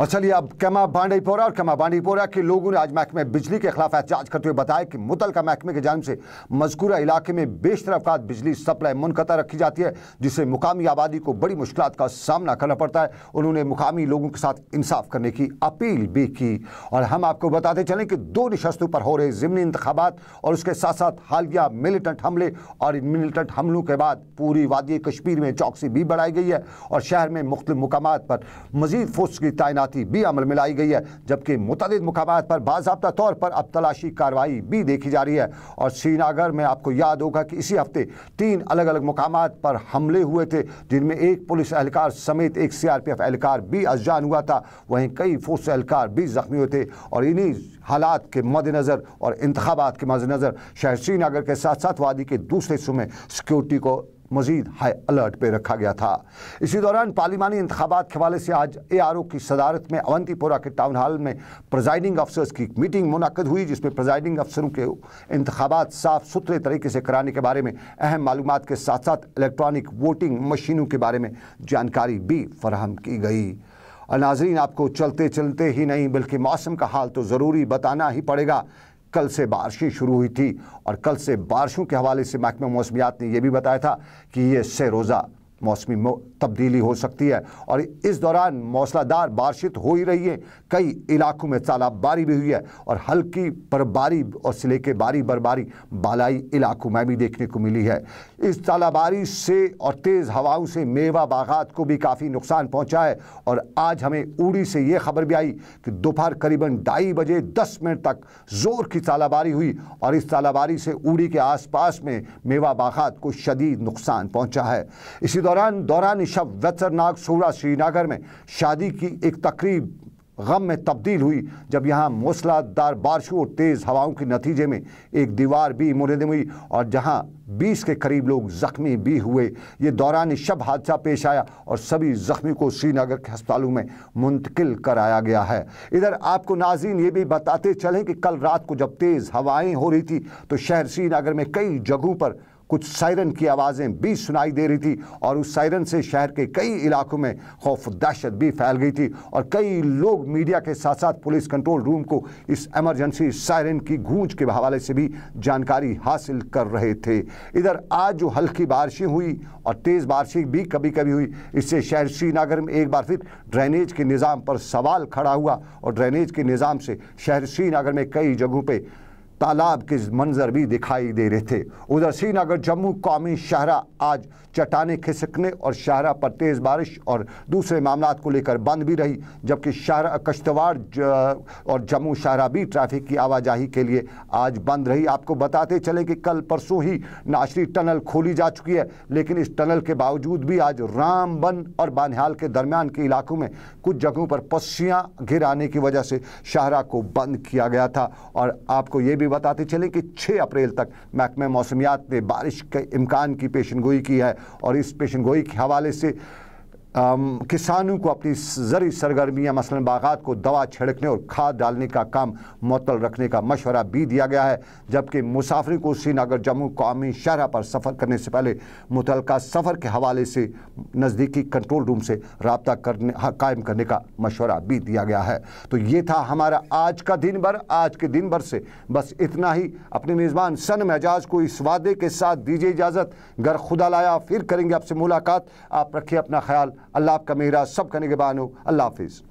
और चलिए अब कैमा बांडीपोरा और कैमा बांडीपोरा के लोगों ने आज महकमे बिजली के खिलाफ एहतजाज करते हुए बताया कि मुतलका महकमे की जानब से मजकूरा इलाके में बेशतर अवकात बिजली सप्लाई मुनकता रखी जाती है जिससे मुकामी आबादी को बड़ी मुश्किल का सामना करना पड़ता है उन्होंने मुकामी लोगों के साथ इंसाफ करने की अपील भी की और हम आपको बताते चलें कि दो नशस्तों पर हो रहे ज़मनी इंतबात और उसके साथ साथ हालिया मिलिटेंट हमले और इन मिलिटेंट हमलों के बाद पूरी वादी कश्मीर में चौकसी भी बढ़ाई गई है और शहर में मुख्तु मकाम पर मजीद फोर्स की तैनात तैनाती भी अमल में लाई गई है जबकि मुतद मकाम पर बाबा तौर पर अब तलाशी कार्रवाई भी देखी जा रही है और श्रीनगर में आपको याद होगा कि इसी हफ्ते तीन अलग अलग मकाम पर हमले हुए थे जिनमें एक पुलिस एहलकार समेत एक सी आर पी एफ एहलकार भी अजान हुआ था वहीं कई फोर्स एहलकार भी जख्मी हुए थे और इन्हीं हालात के मद्देनज़र और इंतबात के मद्देनज़र शहर श्रीनगर के साथ साथ वादी के दूसरे हिस्सों में सिक्योरिटी को मजीद हाई अलर्ट पर रखा गया था इसी दौरान पार्लिमानी इंतबात के हवाले से आज ए आर ओ की सदारत में अवंतीपुरा के टाउन हॉल में प्रजाइडिंग अफसर्स की मीटिंग मुनद हुई जिसमें प्रजाइडिंग अफसरों के इंतबात साफ सुथरे तरीके से कराने के बारे में अहम मालूम के साथ साथ इलेक्ट्रॉनिक वोटिंग मशीनों के बारे में जानकारी भी फराहम की गई और नाजरीन आपको चलते चलते ही नहीं बल्कि मौसम का हाल तो ज़रूरी बताना ही पड़ेगा कल से बारिशें शुरू हुई थी और कल से बारिशों के हवाले से महकमा मौसमियात ने यह भी बताया था कि ये सह रोज़ा मौसमी तब्दीली हो सकती है और इस दौरान मौसलाधार बारिश तो हो ही रही है कई इलाकों में तालाबबारी भी हुई है और हल्की बर्फबारी और सिले के बारी बर्फबारी बालाई इलाकों में भी देखने को मिली है इस तालाबारी से और तेज़ हवाओं से मेवा बागात को भी काफ़ी नुकसान पहुँचा है और आज हमें उड़ी से ये खबर भी आई कि दोपहर करीबन ढाई बजे दस मिनट तक ज़ोर की तालाबारी हुई और इस तालाबारी से उड़ी के आसपास में मेवा बागात को शदीद नुकसान पहुँचा है इसी दौरान दौरान शब वेतरनाग सूरा श्रीनगर में शादी की एक तकरीब गम में तब्दील हुई जब यहाँ मौसलादार बारिशों और तेज़ हवाओं के नतीजे में एक दीवार भी मुरदम हुई और जहाँ 20 के करीब लोग ज़ख्मी भी हुए ये दौरान शब हादसा पेश आया और सभी ज़ख्मी को श्रीनगर के अस्पतालों में मुंतकिल कराया गया है इधर आपको नाजीन ये भी बताते चलें कि कल रात को जब तेज़ हवाएं हो रही थी तो शहर श्रीनगर में कई जगहों पर कुछ सायरन की आवाज़ें भी सुनाई दे रही थी और उस सायरन से शहर के कई इलाकों में खौफ दहशत भी फैल गई थी और कई लोग मीडिया के साथ साथ पुलिस कंट्रोल रूम को इस एमरजेंसी सायरन की गूंज के हवाले से भी जानकारी हासिल कर रहे थे इधर आज जो हल्की बारिशें हुई और तेज़ बारिशें भी कभी कभी हुई इससे शहर श्रीनगर में एक बार फिर ड्रेनेज के निज़ाम पर सवाल खड़ा हुआ और ड्रेनेज के निज़ाम से शहर श्रीनगर में कई जगहों पर तालाब के मंजर भी दिखाई दे रहे थे उधर श्रीनगर जम्मू कौमी शहरा आज चट्टाने खिसकने और शहरा पर तेज़ बारिश और दूसरे मामला को लेकर बंद भी रही जबकि शाहरा कश्तवाड़ और जम्मू शहरा भी ट्रैफिक की आवाजाही के लिए आज बंद रही आपको बताते चले कि कल परसों ही नाशरी टनल खोली जा चुकी है लेकिन इस टनल के बावजूद भी आज रामबन और बानहाल के दरमियान के इलाकों में कुछ जगहों पर पस्सियाँ घिर आने की वजह से शाहरा को बंद किया गया था और आपको ये भी भी बताते चलें कि 6 अप्रैल तक महकमे मौसमियात ने बारिश के इम्कान की पेशन गोई की है और इस पेशन गोई के हवाले से किसानों को अपनी ज़रूरी सरगर्मियाँ मसलन बागात को दवा छिड़कने और खाद डालने का काम मअतल रखने का मशवरा भी दिया गया है जबकि मुसाफिरों को श्रीनगर जम्मू कौमी शहरा पर सफ़र करने से पहले मुतल सफ़र के हवाले से नज़दीकी कंट्रोल रूम से रबता करने कायम करने का मशवरा भी दिया गया है तो ये था हमारा आज का दिन भर आज के दिन भर से बस इतना ही अपने मेज़बान सन मेजाज को इस वादे के साथ दीजिए इजाज़त घर खुदा लाया फिर करेंगे आपसे मुलाकात आप रखिए अपना ख्याल अल्लाह आपका मेरा सब का निगबान हो अल्लाह हाफिज़